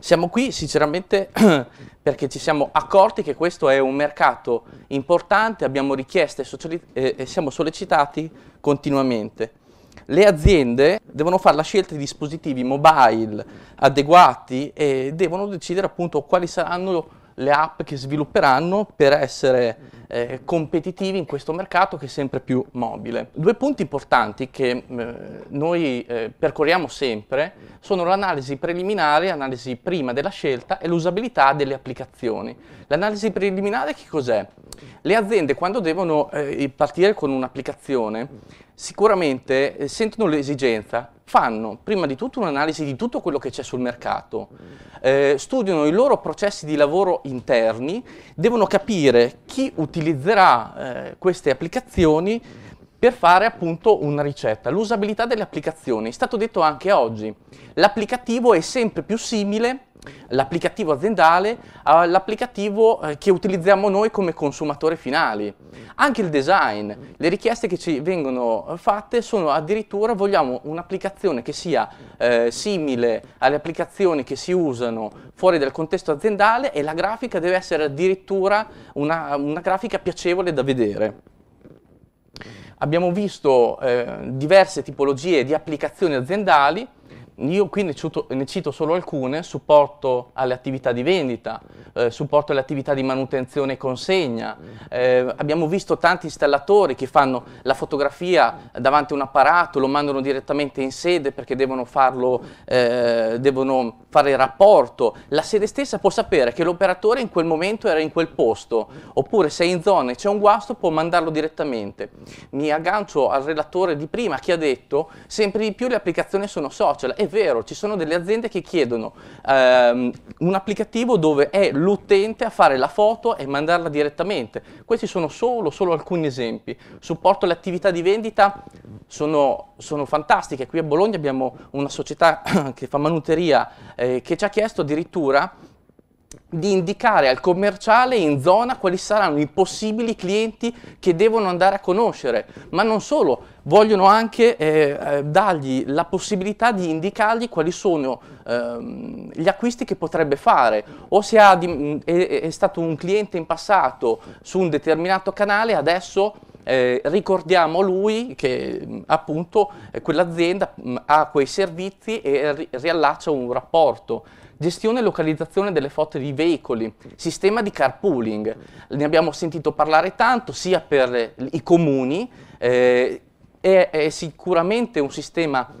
Siamo qui sinceramente perché ci siamo accorti che questo è un mercato importante, abbiamo richieste e, siamo sollecitati continuamente. Le aziende devono fare la scelta di dispositivi mobile adeguati e devono decidere appunto quali saranno le app che svilupperanno per essere eh, competitivi in questo mercato che è sempre più mobile. Due punti importanti che eh, noi eh, percorriamo sempre sono l'analisi preliminare, l'analisi prima della scelta e l'usabilità delle applicazioni. L'analisi preliminare che cos'è? Le aziende quando devono eh, partire con un'applicazione sicuramente eh, sentono l'esigenza fanno prima di tutto un'analisi di tutto quello che c'è sul mercato, eh, studiano i loro processi di lavoro interni, devono capire chi utilizza utilizzerà eh, queste applicazioni per fare appunto una ricetta. L'usabilità delle applicazioni, è stato detto anche oggi, l'applicativo è sempre più simile l'applicativo aziendale all'applicativo eh, eh, che utilizziamo noi come consumatori finali. Anche il design, le richieste che ci vengono eh, fatte sono addirittura vogliamo un'applicazione che sia eh, simile alle applicazioni che si usano fuori dal contesto aziendale e la grafica deve essere addirittura una, una grafica piacevole da vedere. Abbiamo visto eh, diverse tipologie di applicazioni aziendali, io qui ne cito, ne cito, solo alcune, supporto alle attività di vendita, eh, supporto alle attività di manutenzione e consegna. Eh, abbiamo visto tanti installatori che fanno la fotografia davanti a un apparato, lo mandano direttamente in sede perché devono, farlo, eh, devono fare il rapporto. La sede stessa può sapere che l'operatore in quel momento era in quel posto, oppure se è in zona e c'è un guasto può mandarlo direttamente. Mi aggancio al relatore di prima che ha detto sempre di più le applicazioni sono social. È vero, ci sono delle aziende che chiedono ehm, un applicativo dove è l'utente a fare la foto e mandarla direttamente. Questi sono solo, solo alcuni esempi. Supporto alle attività di vendita sono, sono, fantastiche. Qui a Bologna abbiamo una società che fa manuteria eh, che ci ha chiesto addirittura di indicare al commerciale in zona quali saranno i possibili clienti che devono andare a conoscere, ma non solo, vogliono anche eh, eh dargli la possibilità di indicargli quali sono ehm, gli acquisti che potrebbe fare o se ha, è, è stato un cliente in passato su un determinato canale, adesso eh, ricordiamo lui che mm, appunto eh, quell'azienda mm, ha quei servizi e ri riallaccia un rapporto. Gestione e localizzazione delle flotte di veicoli, sistema di carpooling, ne abbiamo sentito parlare tanto sia per i comuni, eh, è, è sicuramente un sistema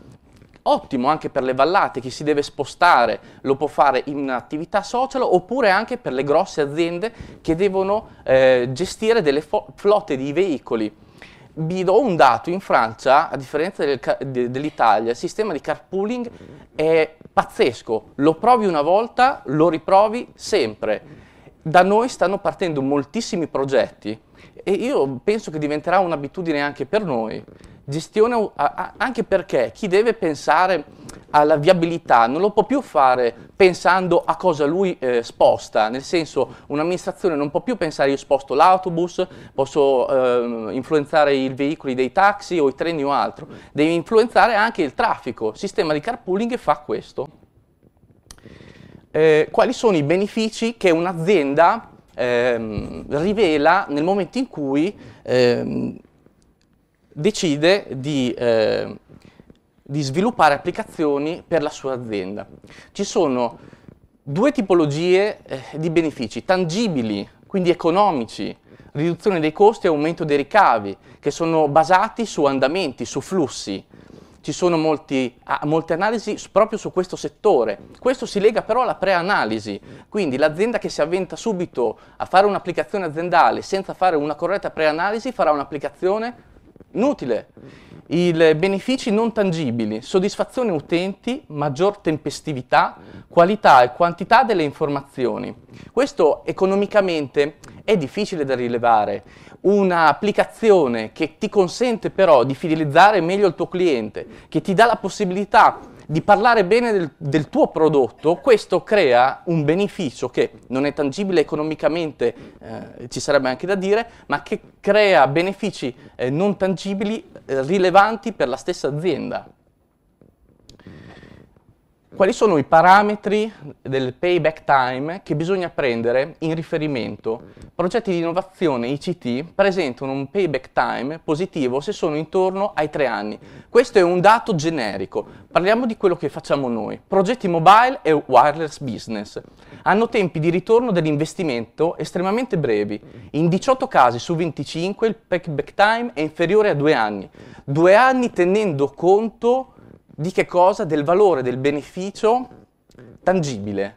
ottimo anche per le vallate, chi si deve spostare lo può fare in un'attività social oppure anche per le grosse aziende che devono eh, gestire delle flotte di veicoli. Vi do un dato, in Francia, a differenza del, dell'Italia, il sistema di carpooling è pazzesco, lo provi una volta, lo riprovi sempre. Da noi stanno partendo moltissimi progetti e io penso che diventerà un'abitudine anche per noi gestione, anche perché chi deve pensare alla viabilità non lo può più fare pensando a cosa lui eh, sposta, nel senso un'amministrazione non può più pensare io sposto l'autobus, posso eh, influenzare i veicoli dei taxi o i treni o altro, devi influenzare anche il traffico, il sistema di carpooling fa questo. Eh, quali sono i benefici che un'azienda ehm, rivela nel momento in cui ehm, decide di, eh, di sviluppare applicazioni per la sua azienda. Ci sono due tipologie eh, di benefici, tangibili, quindi economici, riduzione dei costi e aumento dei ricavi, che sono basati su andamenti, su flussi. Ci sono molti, ah, molte analisi proprio su questo settore. Questo si lega però alla preanalisi, quindi l'azienda che si avventa subito a fare un'applicazione aziendale senza fare una corretta preanalisi farà un'applicazione Inutile. I eh, benefici non tangibili, soddisfazione utenti, maggior tempestività, qualità e quantità delle informazioni. Questo economicamente è difficile da rilevare. Un'applicazione che ti consente però di fidelizzare meglio il tuo cliente, che ti dà la possibilità di parlare bene del, del, tuo prodotto, questo crea un beneficio che non è tangibile economicamente, eh, ci sarebbe anche da dire, ma che crea benefici eh, non tangibili eh, rilevanti per la stessa azienda quali sono i parametri del payback time che bisogna prendere in riferimento? Progetti di innovazione ICT presentano un payback time positivo se sono intorno ai tre anni. Questo è un dato generico, parliamo di quello che facciamo noi. Progetti mobile e wireless business hanno tempi di ritorno dell'investimento estremamente brevi. In 18 casi su 25 il payback time è inferiore a due anni, due anni tenendo conto di che cosa? Del valore, del beneficio tangibile.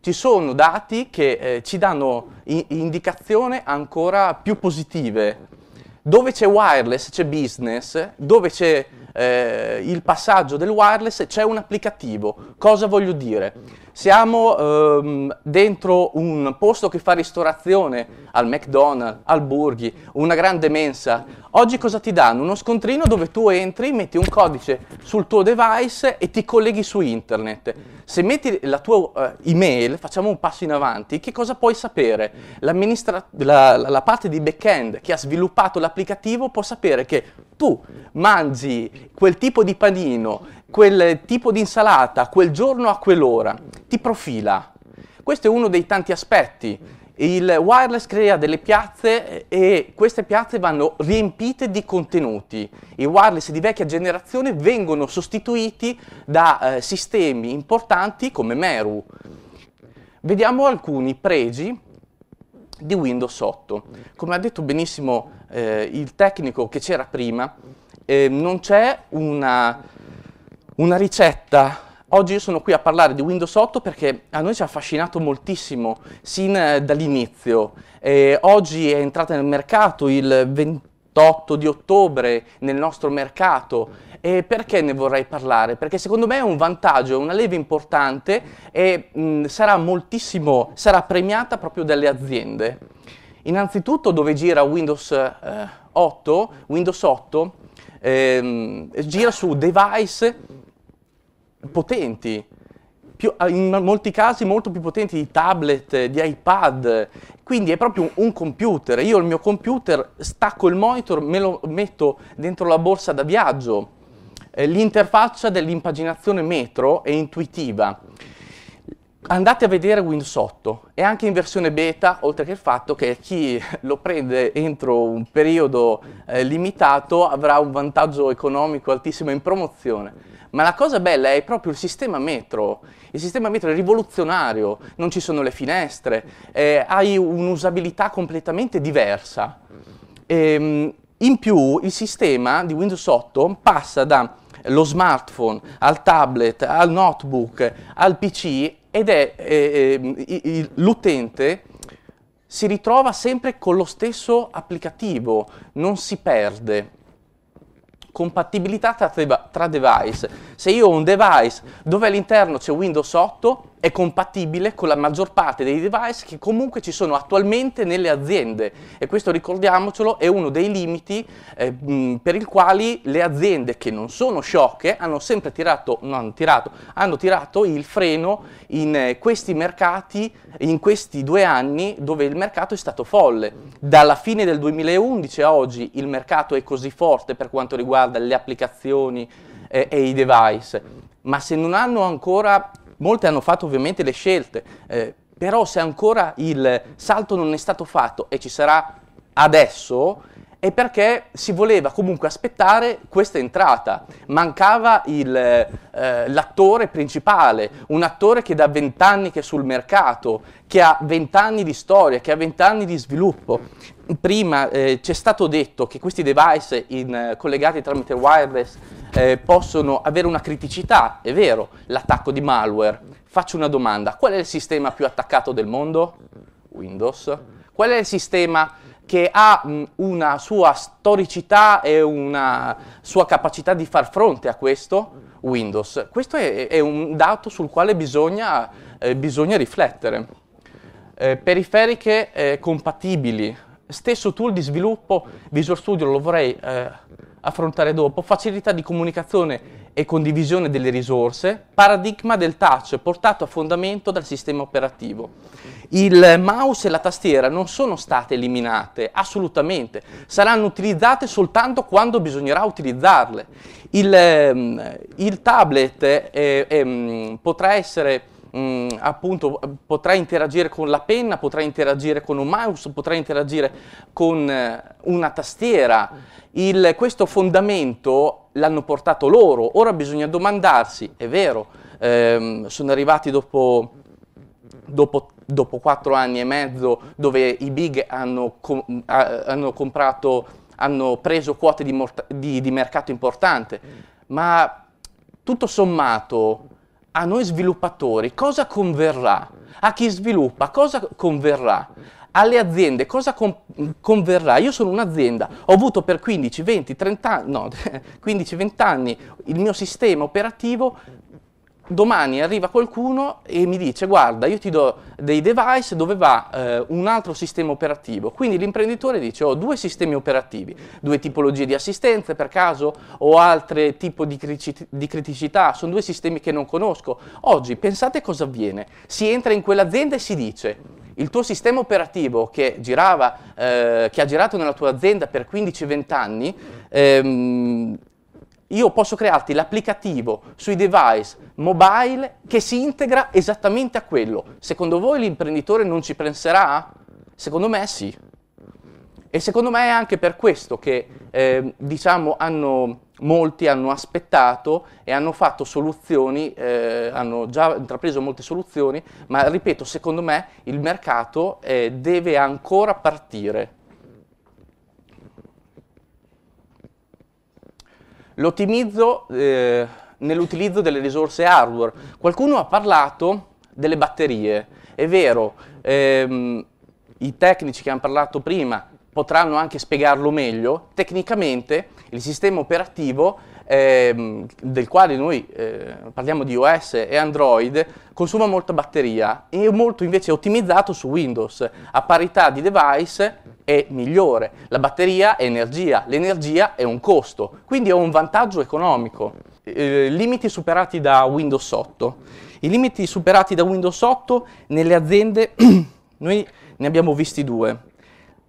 Ci sono dati che eh, ci danno indicazioni ancora più positive. Dove c'è wireless c'è business, dove c'è eh, il passaggio del wireless c'è un applicativo. Cosa voglio dire? Siamo ehm, dentro un posto che fa ristorazione al McDonald's, al Burghi, una grande mensa. Oggi cosa ti danno? Uno scontrino dove tu entri, metti un codice sul tuo device e ti colleghi su internet. Se metti la tua eh, email, facciamo un passo in avanti, che cosa puoi sapere? La, la parte di backend che ha sviluppato l'applicativo può sapere che tu mangi quel tipo di panino quel tipo di insalata quel giorno, a quell'ora, ti profila. Questo è uno dei tanti aspetti. Il wireless crea delle piazze e queste piazze vanno riempite di contenuti. I wireless di vecchia generazione vengono sostituiti da eh, sistemi importanti come Meru. Vediamo alcuni pregi di Windows 8. Come ha detto benissimo eh, il tecnico che c'era prima, eh, non c'è una una ricetta. Oggi io sono qui a parlare di Windows 8 perché a noi ci ha affascinato moltissimo sin eh, dall'inizio. Eh, oggi è entrata nel mercato il 28 di ottobre nel nostro mercato. E perché ne vorrei parlare? Perché secondo me è un vantaggio, è una leva importante e mh, mm, sarà moltissimo, sarà premiata proprio dalle aziende. Innanzitutto dove gira Windows, eh, 8, Windows 8 eh, gira su device potenti, più, in molti casi molto più potenti di tablet, di iPad, quindi è proprio un computer. Io il mio computer stacco il monitor, me lo metto dentro la borsa da viaggio. Eh, l'interfaccia dell'impaginazione metro è intuitiva andate a vedere Windows 8, è anche in versione beta, oltre che il fatto che chi lo prende entro un periodo eh, limitato avrà un vantaggio economico altissimo in promozione. Ma la cosa bella è proprio il sistema metro. Il sistema metro è rivoluzionario, non ci sono le finestre, eh, hai un'usabilità completamente diversa. E, ehm, in più il sistema di Windows 8 passa dallo smartphone al tablet, al notebook, al PC ed è eh, ehm, l'utente si ritrova sempre con lo stesso applicativo, non si perde. Compatibilità tra, tra device. Se io ho un device dove all'interno c'è Windows 8, è compatibile con la maggior parte dei device che comunque ci sono attualmente nelle aziende e questo ricordiamocelo è uno dei limiti eh, mh, mm, per i quali le aziende che non sono sciocche hanno sempre tirato, non, tirato, hanno tirato il freno in eh, questi mercati, in questi due anni dove il mercato è stato folle. Dalla fine del 2011 a oggi il mercato è così forte per quanto riguarda le applicazioni eh, e i device, ma se non hanno ancora Molte hanno fatto ovviamente le scelte, eh, però se ancora il salto non è stato fatto e ci sarà adesso, è perché si voleva comunque aspettare questa entrata. Mancava il, eh, l'attore principale, un attore che da vent'anni che è sul mercato, che ha vent'anni di storia, che ha vent'anni di sviluppo prima eh, ci è stato detto che questi device in, eh, collegati tramite wireless eh, possono avere una criticità, è vero, l'attacco di malware. Faccio una domanda, qual è il sistema più attaccato del mondo? Windows. Qual è il sistema che ha mh, mm, una sua storicità e una sua capacità di far fronte a questo? Windows. Questo è, è un dato sul quale bisogna, eh, bisogna riflettere. Eh, periferiche eh, compatibili stesso tool di sviluppo, Visual Studio lo vorrei eh, affrontare dopo, facilità di comunicazione e condivisione delle risorse, paradigma del touch portato a fondamento dal sistema operativo. Il mouse e la tastiera non sono state eliminate, assolutamente, saranno utilizzate soltanto quando bisognerà utilizzarle. Il, ehm, il tablet eh, eh, potrà essere mh, mm, appunto eh, potrà interagire con la penna, potrà interagire con un mouse, potrà interagire con eh, una tastiera. Il, questo fondamento l'hanno portato loro, ora bisogna domandarsi, è vero, ehm, sono arrivati dopo, dopo dopo quattro anni e mezzo dove i big hanno, com hanno, comprato, hanno preso quote di, di, di mercato importante, ma tutto sommato a noi sviluppatori cosa converrà? A chi sviluppa cosa converrà? Alle aziende cosa con- converrà? Io sono un'azienda, ho avuto per 15, 20, 30 anni, no, 15, 20 anni il mio sistema operativo domani arriva qualcuno e mi dice guarda io ti do dei device dove va eh, un altro sistema operativo quindi l'imprenditore dice ho due sistemi operativi due tipologie di assistenze per caso o altri tipi di, di criticità sono due sistemi che non conosco oggi pensate cosa avviene si entra in quell'azienda e si dice il tuo sistema operativo che, girava, eh, che, ha girato nella tua azienda per 15-20 anni, ehm, io posso crearti l'applicativo sui device mobile che si integra esattamente a quello. Secondo voi l'imprenditore non ci penserà? Secondo me sì. E secondo me è anche per questo che eh, diciamo, hanno, molti hanno aspettato e hanno fatto soluzioni, eh, hanno già intrapreso molte soluzioni, ma ripeto, secondo me il mercato eh, deve ancora partire. l'ottimizzo eh, nell'utilizzo delle risorse hardware. Qualcuno ha parlato delle batterie, è vero, ehm, i tecnici che hanno parlato prima potranno anche spiegarlo meglio, tecnicamente il sistema operativo ehm, del quale noi eh, parliamo di iOS e Android, consuma molta batteria e molto invece ottimizzato su Windows. A parità di device è migliore. La batteria è energia, l'energia è un costo, quindi è un vantaggio economico. Eh, limiti superati da Windows 8. I limiti superati da Windows 8 nelle aziende, noi ne abbiamo visti due.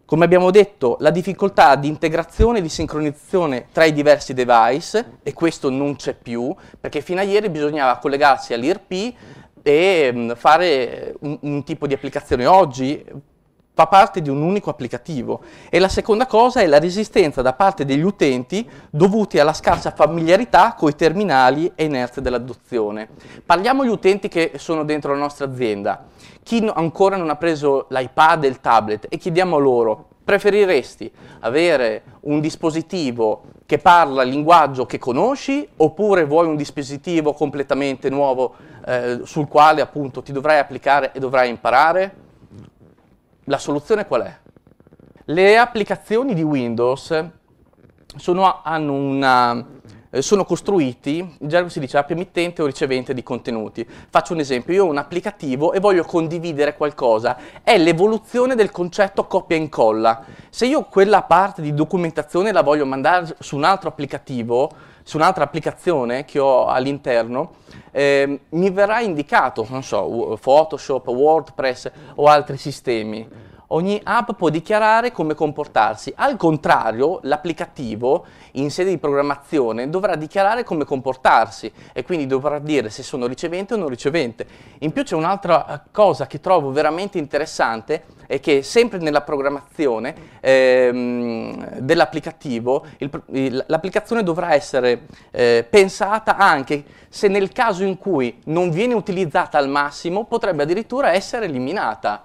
Come abbiamo detto, la difficoltà di integrazione e di sincronizzazione tra i diversi device, e questo non c'è più, perché fino a ieri bisognava collegarsi all'IRP e fare un, un tipo di applicazione. Oggi fa parte di un unico applicativo. E la seconda cosa è la resistenza da parte degli utenti dovuti alla scarsa familiarità con i terminali e inerzia dell'adozione. Parliamo agli utenti che sono dentro la nostra azienda, chi ancora non ha preso l'iPad e il tablet e chiediamo loro preferiresti avere un dispositivo che parla il linguaggio che conosci oppure vuoi un dispositivo completamente nuovo eh, sul quale appunto ti dovrai applicare e dovrai imparare? La soluzione qual è? Le applicazioni di Windows sono, una, eh, sono costruiti, in gergo si dice app emittente o ricevente di contenuti. Faccio un esempio, io ho un applicativo e voglio condividere qualcosa. È l'evoluzione del concetto copia e incolla. Se io quella parte di documentazione la voglio mandare su un altro applicativo, su un'altra applicazione che ho all'interno, eh, mi verrà indicato, non so, Photoshop, WordPress o altri sistemi ogni app può dichiarare come comportarsi. Al contrario, l'applicativo in sede di programmazione dovrà dichiarare come comportarsi e quindi dovrà dire se sono ricevente o non ricevente. In più c'è un'altra eh, cosa che trovo veramente interessante è che sempre nella programmazione ehm, dell'applicativo l'applicazione dovrà essere eh, pensata anche se nel caso in cui non viene utilizzata al massimo potrebbe addirittura essere eliminata.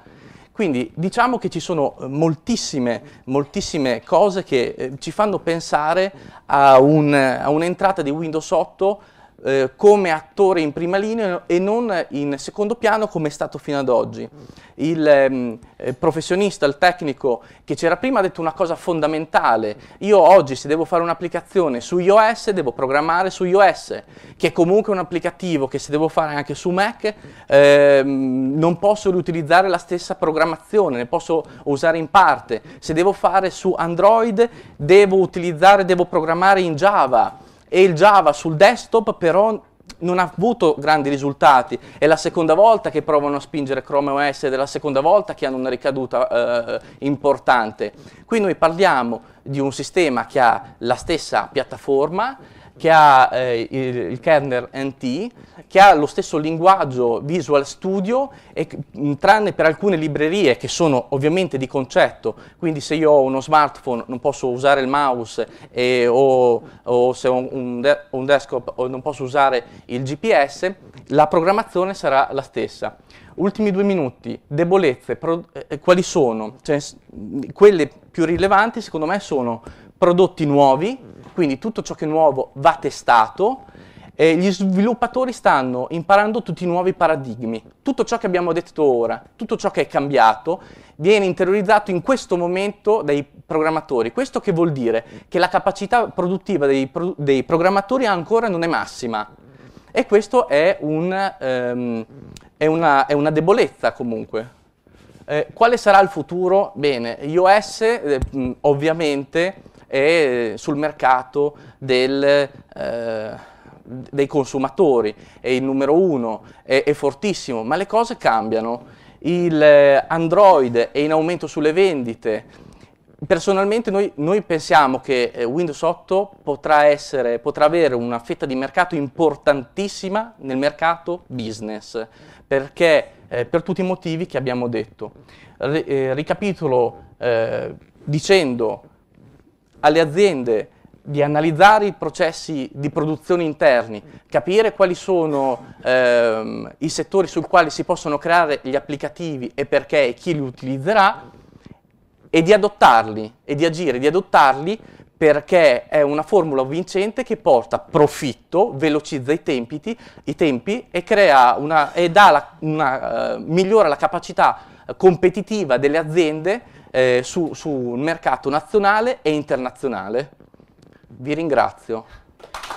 Quindi diciamo che ci sono eh, moltissime, moltissime cose che eh, ci fanno pensare a, un, a un'entrata di Windows 8 eh, come attore in prima linea e non in secondo piano come è stato fino ad oggi. Il ehm, eh, professionista, il tecnico che c'era prima ha detto una cosa fondamentale, io oggi se devo fare un'applicazione su iOS devo programmare su iOS, che è comunque un applicativo che se devo fare anche su Mac ehm, non posso riutilizzare la stessa programmazione, ne posso usare in parte, se devo fare su Android devo utilizzare, devo programmare in Java e il Java sul desktop però non ha avuto grandi risultati, è la seconda volta che provano a spingere Chrome OS ed è la seconda volta che hanno una ricaduta eh, importante. Qui noi parliamo di un sistema che ha la stessa piattaforma, che ha eh, il, il, kernel NT, che ha lo stesso linguaggio Visual Studio, e, tranne per alcune librerie che sono ovviamente di concetto, quindi se io ho uno smartphone non posso usare il mouse e, o, o, se ho un, de un desktop non posso usare il GPS, la programmazione sarà la stessa. Ultimi due minuti, debolezze, eh, quali sono? Cioè, quelle più rilevanti secondo me sono prodotti nuovi, quindi tutto ciò che è nuovo va testato e gli sviluppatori stanno imparando tutti i nuovi paradigmi. Tutto ciò che abbiamo detto ora, tutto ciò che è cambiato, viene interiorizzato in questo momento dai programmatori. Questo che vuol dire? Che la capacità produttiva dei, pro dei programmatori ancora non è massima. E questo è, un, um, è, una, è una debolezza comunque. Eh, quale sarà il futuro? Bene, iOS eh, ovviamente e sul mercato del, eh, dei consumatori è il numero uno è, è fortissimo, ma le cose cambiano. Il eh, Android è in aumento sulle vendite, personalmente noi, noi, pensiamo che eh, Windows 8 potrà, essere, potrà, avere una fetta di mercato importantissima nel mercato business, perché eh, per tutti i motivi che abbiamo detto. R- eh, ricapitolo eh, dicendo alle aziende di analizzare i processi di produzione interni, capire quali sono ehm, i settori sul quale si possono creare gli applicativi e perché e chi li utilizzerà e di adottarli e di agire, di adottarli perché è una formula vincente che porta profitto, velocizza i tempi, i tempi e, una, e la, una, uh, migliora la capacità eh, competitiva delle aziende eh, su, sul mercato nazionale e internazionale. Vi ringrazio.